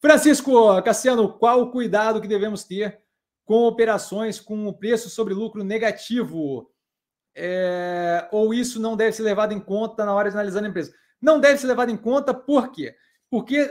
Francisco Cassiano, qual o cuidado que devemos ter com operações com o preço sobre lucro negativo? É, ou isso não deve ser levado em conta na hora de analisar a empresa? Não deve ser levado em conta por quê? Porque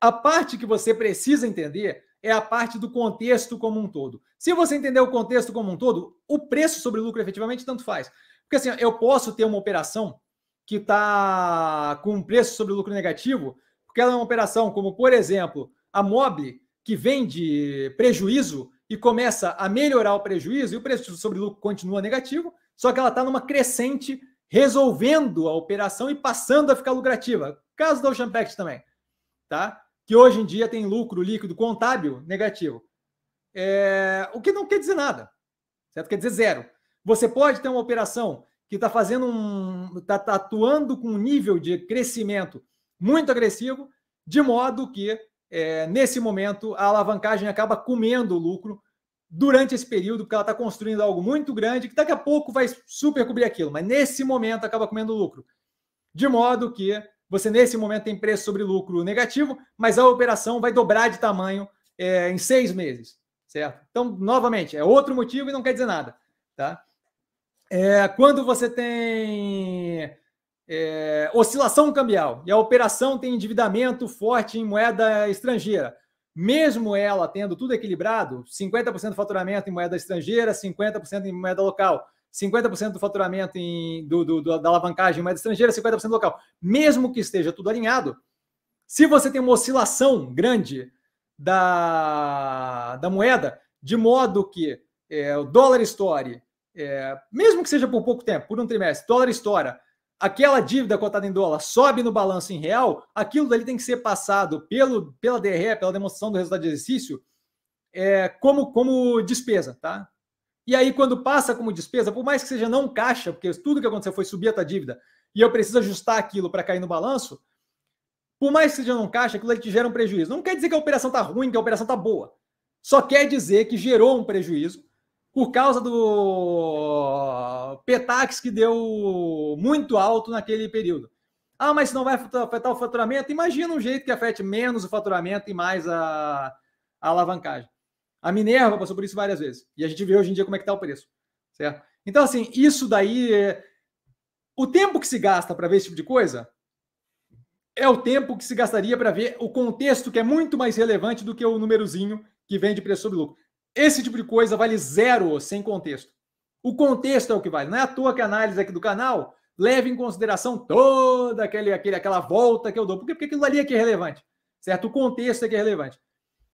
a parte que você precisa entender é a parte do contexto como um todo. Se você entender o contexto como um todo, o preço sobre lucro efetivamente tanto faz. Porque assim, eu posso ter uma operação que está com um preço sobre lucro negativo ela é uma operação, como por exemplo a Mobile, que vende prejuízo e começa a melhorar o prejuízo, e o preço sobre lucro continua negativo, só que ela está numa crescente, resolvendo a operação e passando a ficar lucrativa. Caso da Ocean Pact também, tá? que hoje em dia tem lucro líquido contábil negativo. É... o que não quer dizer nada, certo? Quer dizer zero. Você pode ter uma operação que está fazendo um. está tá atuando com um nível de crescimento muito agressivo, de modo que, é, nesse momento, a alavancagem acaba comendo o lucro durante esse período, porque ela está construindo algo muito grande, que daqui a pouco vai super cobrir aquilo, mas nesse momento acaba comendo lucro. De modo que você, nesse momento, tem preço sobre lucro negativo, mas a operação vai dobrar de tamanho é, em seis meses, certo? Então, novamente, é outro motivo e não quer dizer nada, tá? É, quando você tem é, oscilação cambial e a operação tem endividamento forte em moeda estrangeira. Mesmo ela tendo tudo equilibrado, 50% do faturamento em moeda estrangeira, 50% em moeda local, 50% do faturamento em, do, do, da alavancagem em moeda estrangeira, 50% local. Mesmo que esteja tudo alinhado, se você tem uma oscilação grande da, da moeda, de modo que é, o dólar estoure, é, mesmo que seja por pouco tempo, por um trimestre, dólar estoura, aquela dívida cotada em dólar sobe no balanço em real, aquilo dali tem que ser passado pelo, pela DRE, pela demonstração do resultado de exercício, é, como, como despesa, tá? E aí, quando passa como despesa, por mais que seja não caixa, porque tudo que aconteceu foi subir a tua dívida, e eu preciso ajustar aquilo para cair no balanço, por mais que seja não caixa, aquilo ali te gera um prejuízo. Não quer dizer que a operação tá ruim, que a operação tá boa. Só quer dizer que gerou um prejuízo por causa do, Petax que deu muito alto naquele período. Ah, mas não vai afetar o faturamento? Imagina um jeito que afete menos o faturamento e mais a, a alavancagem. A Minerva passou por isso várias vezes. E a gente vê hoje em dia como é que está o preço. Certo? Então, assim, isso daí. É... O tempo que se gasta para ver esse tipo de coisa é o tempo que se gastaria para ver o contexto que é muito mais relevante do que o númerozinho que vem de preço sobre lucro. Esse tipo de coisa vale zero sem contexto. O contexto é o que vale. Não é à toa que a análise aqui do canal leva em consideração toda aquele, aquele, aquela volta que eu dou. Por quê? Porque aquilo ali é que é relevante. Certo? O contexto é que é relevante.